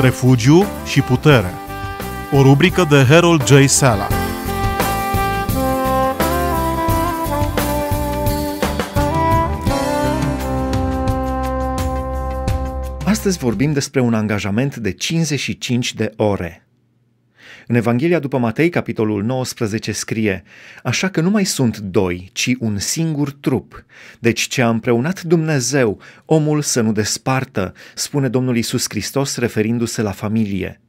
Refugiu și putere. O rubrică de Harold J. Sala. Astăzi vorbim despre un angajament de 55 de ore, în Evanghelia după Matei, capitolul 19, scrie Așa că nu mai sunt doi, ci un singur trup. Deci ce a împreunat Dumnezeu, omul să nu despartă, spune Domnul Isus Hristos referindu-se la familie.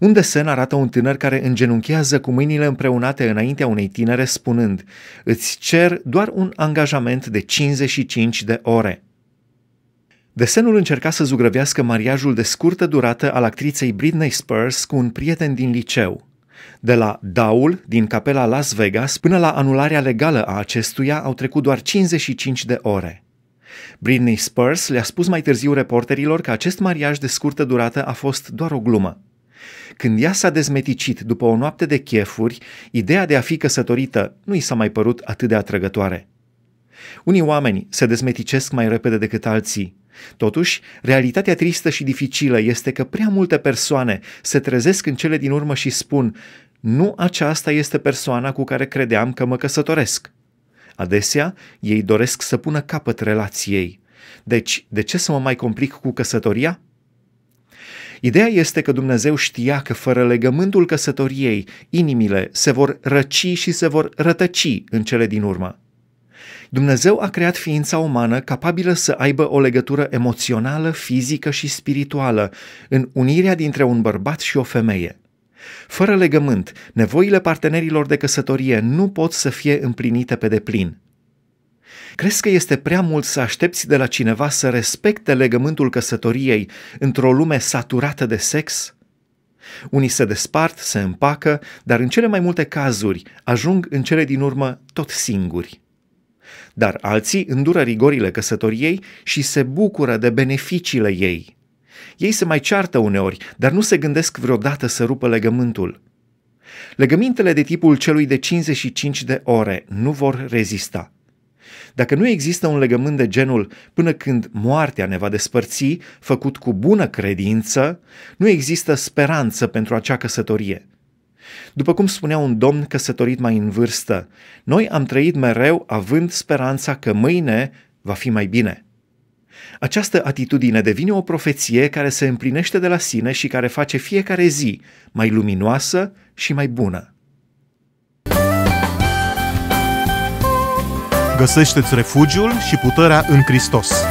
Un desen arată un tânăr care îngenunchează cu mâinile împreunate înaintea unei tinere spunând Îți cer doar un angajament de 55 de ore. Desenul încerca să zugrăvească mariajul de scurtă durată al actriței Britney Spears cu un prieten din liceu. De la Daul din capela Las Vegas până la anularea legală a acestuia au trecut doar 55 de ore. Britney Spears le-a spus mai târziu reporterilor că acest mariaj de scurtă durată a fost doar o glumă. Când ea s-a dezmeticit după o noapte de chefuri, ideea de a fi căsătorită nu i s-a mai părut atât de atrăgătoare. Unii oameni se dezmeticesc mai repede decât alții, Totuși, realitatea tristă și dificilă este că prea multe persoane se trezesc în cele din urmă și spun nu aceasta este persoana cu care credeam că mă căsătoresc. Adesea, ei doresc să pună capăt relației. Deci, de ce să mă mai complic cu căsătoria? Ideea este că Dumnezeu știa că fără legământul căsătoriei, inimile se vor răci și se vor rătăci în cele din urmă. Dumnezeu a creat ființa umană capabilă să aibă o legătură emoțională, fizică și spirituală în unirea dintre un bărbat și o femeie. Fără legământ, nevoile partenerilor de căsătorie nu pot să fie împlinite pe deplin. Crezi că este prea mult să aștepți de la cineva să respecte legământul căsătoriei într-o lume saturată de sex? Unii se despart, se împacă, dar în cele mai multe cazuri ajung în cele din urmă tot singuri dar alții îndură rigorile căsătoriei și se bucură de beneficiile ei. Ei se mai ceartă uneori, dar nu se gândesc vreodată să rupă legământul. Legămintele de tipul celui de 55 de ore nu vor rezista. Dacă nu există un legământ de genul până când moartea ne va despărți, făcut cu bună credință, nu există speranță pentru acea căsătorie. După cum spunea un domn căsătorit mai în vârstă, noi am trăit mereu având speranța că mâine va fi mai bine. Această atitudine devine o profeție care se împlinește de la sine și care face fiecare zi mai luminoasă și mai bună. Găsește-ți refugiul și puterea în Hristos.